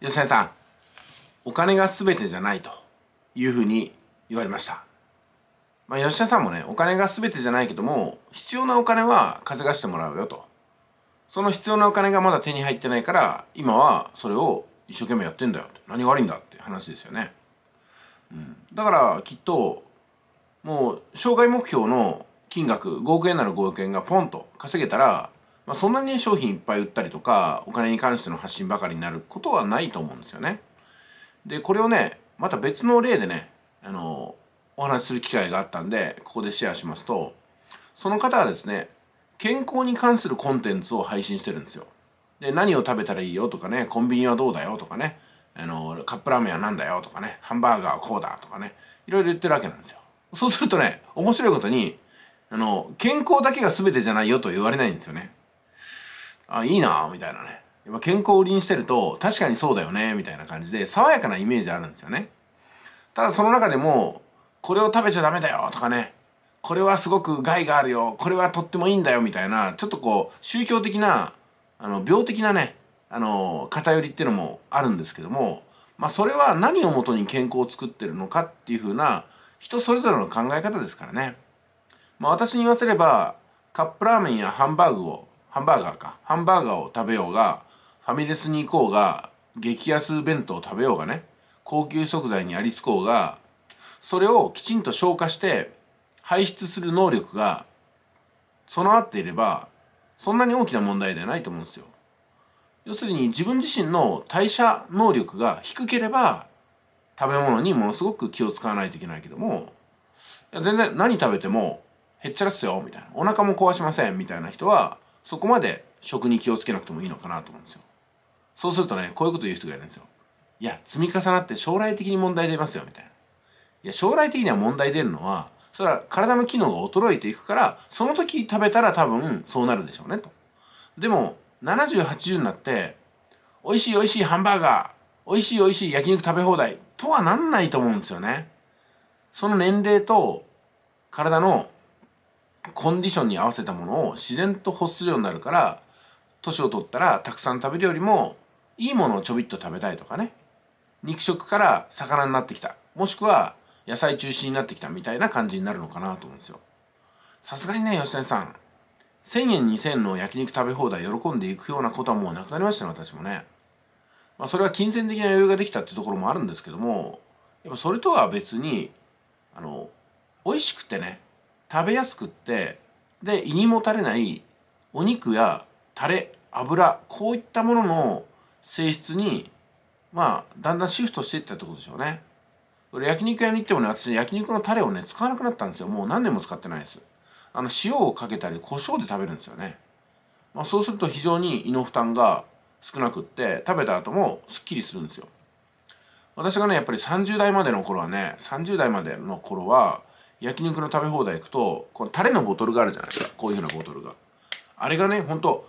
吉成さんお金が全てじゃないというふうに言われました、まあ、吉田さんもねお金が全てじゃないけども必要なお金は稼がしてもらうよとその必要なお金がまだ手に入ってないから今はそれを一生懸命やってんだよと何が悪いんだって話ですよね、うん、だからきっともう障害目標の金額5億円なら5億円がポンと稼げたらまあ、そんなに商品いっぱい売ったりとかお金に関しての発信ばかりになることはないと思うんですよね。でこれをねまた別の例でねあのお話しする機会があったんでここでシェアしますとその方はですね健康に関するコンテンツを配信してるんですよ。で何を食べたらいいよとかねコンビニはどうだよとかねあのカップラーメンは何だよとかねハンバーガーはこうだとかねいろいろ言ってるわけなんですよ。そうするとね面白いことにあの健康だけが全てじゃないよと言われないんですよね。あ、いいなみたいなね。健康を売りにしてると、確かにそうだよね、みたいな感じで、爽やかなイメージあるんですよね。ただその中でも、これを食べちゃダメだよとかね、これはすごく害があるよ、これはとってもいいんだよ、みたいな、ちょっとこう、宗教的な、あの、病的なね、あの、偏りっていうのもあるんですけども、まあそれは何をもとに健康を作ってるのかっていうふうな、人それぞれの考え方ですからね。まあ私に言わせれば、カップラーメンやハンバーグをハンバーガーかハンバーガーを食べようがファミレスに行こうが激安弁当を食べようがね高級食材にありつこうがそれをきちんと消化して排出する能力が備わっていればそんなに大きな問題ではないと思うんですよ。要するに自分自身の代謝能力が低ければ食べ物にものすごく気を使わないといけないけども全然何食べてもへっちゃらっすよみたいなお腹も壊しませんみたいな人はそこまで食に気をつけなくてもいいのかなと思うんですよそうするとねこういうこと言う人がいるんですよいや積み重なって将来的に問題出ますよみたいないや将来的には問題出るのはそれは体の機能が衰えていくからその時食べたら多分そうなるでしょうねとでも7080になって美味しい美味しいハンバーガー美味しい美味しい焼肉食べ放題とはなんないと思うんですよねその年齢と体のコンディションに合わせたものを自然と欲するようになるから年を取ったらたくさん食べるよりもいいものをちょびっと食べたいとかね肉食から魚になってきたもしくは野菜中心になってきたみたいな感じになるのかなと思うんですよさすがにね吉谷さん1000円2000円の焼肉食べ放題喜んでいくようなことはもうなくなりましたね私もねまあそれは金銭的な余裕ができたってところもあるんですけどもやっぱそれとは別にあの美味しくてね食べやすくってで胃にもたれないお肉やタレ油こういったものの性質にまあだんだんシフトしていったってことでしょうねれ焼肉屋に行ってもね私焼肉のタレをね使わなくなったんですよもう何年も使ってないですあの塩をかけたり胡椒で食べるんですよね、まあ、そうすると非常に胃の負担が少なくって食べた後もすっきりするんですよ私がねやっぱり30代までの頃はね30代までの頃は焼肉の食べ放題行くとこのタレのボトルがあるじゃないですかこういうふうなボトルがあれがねほんと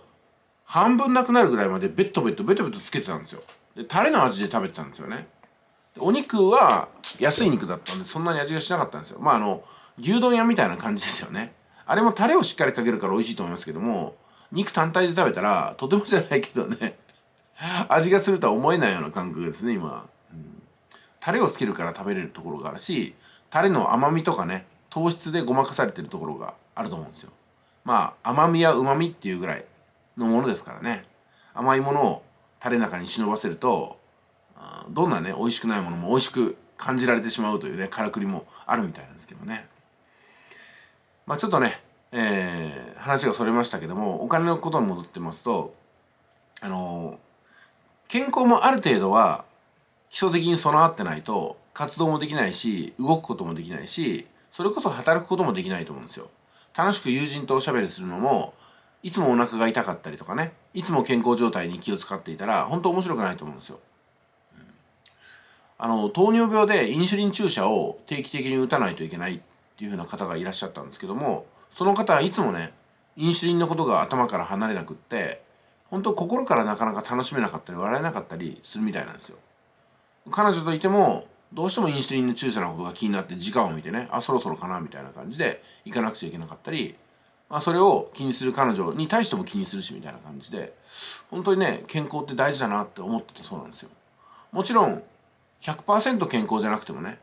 半分なくなるぐらいまでベッドベッドベトベトつけてたんですよでタレの味で食べてたんですよねお肉は安い肉だったんでそんなに味がしなかったんですよまああの牛丼屋みたいな感じですよねあれもタレをしっかりかけるから美味しいと思いますけども肉単体で食べたらとてもじゃないけどね 味がするとは思えないような感覚ですね今、うん、タレをつけるから食べれるところがあるしタレの甘みとかね糖質でごまかされてるところがあると思うんですよまあ甘みやうまみっていうぐらいのものですからね甘いものをタレの中に忍ばせるとどんなね美味しくないものも美味しく感じられてしまうというねからくりもあるみたいなんですけどねまあちょっとねえー、話がそれましたけどもお金のことに戻ってますとあのー、健康もある程度は基礎的に備わってないと活動もできないし動くこともできないしそれこそ働くこともできないと思うんですよ楽しく友人とおしゃべりするのもいつもお腹が痛かったりとかねいつも健康状態に気を使っていたら本当面白くないと思うんですよ、あの糖尿病でインシュリン注射を定期的に打たないといけないっていうふうな方がいらっしゃったんですけどもその方はいつもねインシュリンのことが頭から離れなくって本当心からなかなか楽しめなかったり笑えなかったりするみたいなんですよ彼女といてもどうしてもインスリンの注射のことが気になって時間を見てねあそろそろかなみたいな感じで行かなくちゃいけなかったり、まあ、それを気にする彼女に対しても気にするしみたいな感じで本当にね健康って大事だなって思ってたそうなんですよもちろん100%健康じゃなくてもね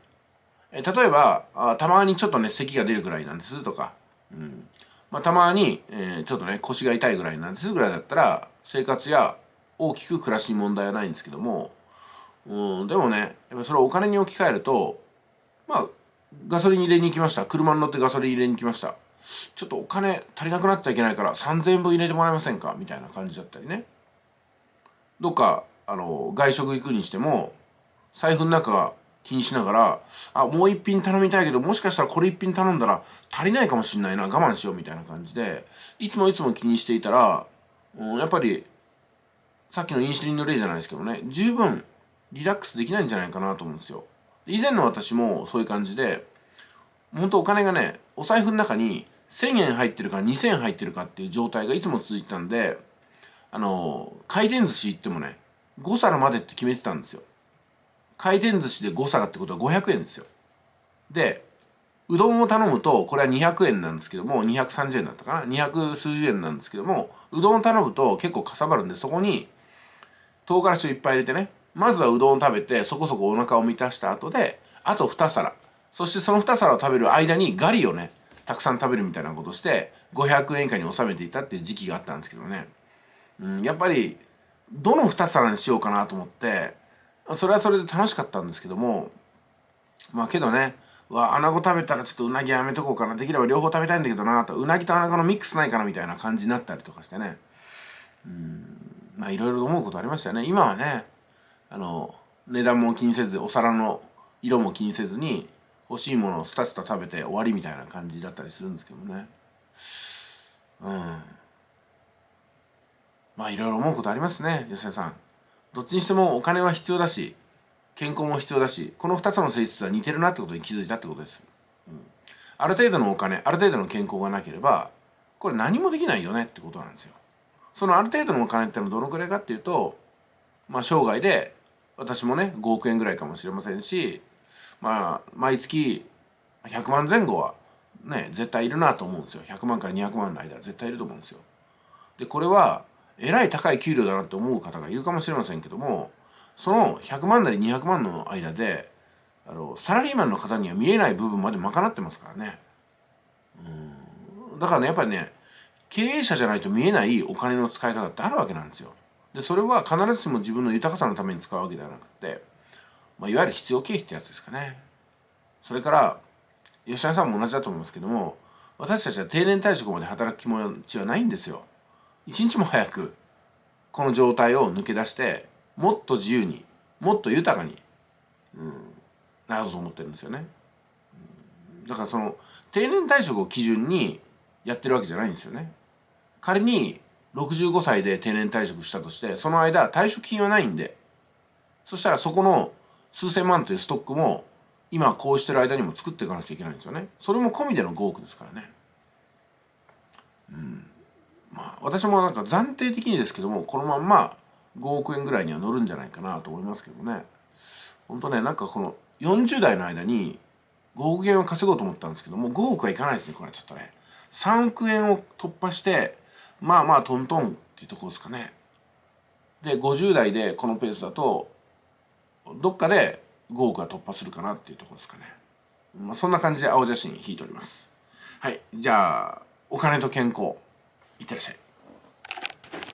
え例えばあたまにちょっとね咳が出るぐらいなんですとか、うんまあ、たまに、えー、ちょっとね腰が痛いぐらいなんですぐらいだったら生活や大きく暮らしに問題はないんですけどもうん、でもねやっぱそれをお金に置き換えるとまあガソリン入れに行きました車に乗ってガソリン入れに行きましたちょっとお金足りなくなっちゃいけないから3000円分入れてもらえませんかみたいな感じだったりねどっかあの外食行くにしても財布の中気にしながらあもう一品頼みたいけどもしかしたらこれ一品頼んだら足りないかもしんないな我慢しようみたいな感じでいつもいつも気にしていたら、うん、やっぱりさっきのインシュリンの例じゃないですけどね十分リラックスできないんじゃないかなと思うんですよ。以前の私もそういう感じで、本当お金がね、お財布の中に1000円入ってるか2000円入ってるかっていう状態がいつも続いてたんで、あの、回転寿司行ってもね、5皿までって決めてたんですよ。回転寿司で5皿ってことは500円ですよ。で、うどんを頼むと、これは200円なんですけども、230円だったかな ?200 数十円なんですけども、うどんを頼むと結構かさばるんで、そこに唐辛子をいっぱい入れてね、まずはうどんを食べてそこそこお腹を満たした後であと2皿そしてその2皿を食べる間にガリをねたくさん食べるみたいなことして500円以下に収めていたっていう時期があったんですけどね、うん、やっぱりどの2皿にしようかなと思ってそれはそれで楽しかったんですけどもまあけどねわ穴子食べたらちょっとうなぎやめとこうかなできれば両方食べたいんだけどなとうなぎと穴子のミックスないかなみたいな感じになったりとかしてねうんまあいろいろ思うことありましたよね今はねあの値段も気にせずお皿の色も気にせずに欲しいものをスタスタ食べて終わりみたいな感じだったりするんですけどねうんまあいろいろ思うことありますね吉田さんどっちにしてもお金は必要だし健康も必要だしこの2つの性質は似てるなってことに気づいたってことです、うん、ある程度のお金ある程度の健康がなければこれ何もできないよねってことなんですよそのある程度のお金ってのはどのくらいかっていうとまあ生涯で私もね5億円ぐらいかもしれませんしまあ毎月100万前後はね絶対いるなと思うんですよ100万から200万の間絶対いると思うんですよ。でこれはえらい高い給料だなって思う方がいるかもしれませんけどもその100万なり200万の間であのサラリーマンの方には見えない部分まで賄ってますからね。うんだからねやっぱりね経営者じゃないと見えないお金の使い方ってあるわけなんですよ。でそれは必ずしも自分の豊かさのために使うわけではなくて、まあ、いわゆる必要経費ってやつですかねそれから吉田さんも同じだと思いますけども私たちは定年退職まで働く気持ちはないんですよ一日も早くこの状態を抜け出してもっと自由にもっと豊かに、うん、なろうと思ってるんですよねだからその定年退職を基準にやってるわけじゃないんですよね仮に65歳で定年退職したとしてその間退職金はないんでそしたらそこの数千万というストックも今こうしてる間にも作っていかなきゃいけないんですよねそれも込みでの5億ですからねうんまあ私もなんか暫定的にですけどもこのまんま5億円ぐらいには乗るんじゃないかなと思いますけどねほんとねなんかこの40代の間に5億円を稼ごうと思ったんですけども5億はいかないですねこれはちょっとね3億円を突破してまあまあトントンっていうとこですかねで50代でこのペースだとどっかで5億は突破するかなっていうとこですかね、まあ、そんな感じで青写真引いておりますはいじゃあお金と健康いってらっしゃい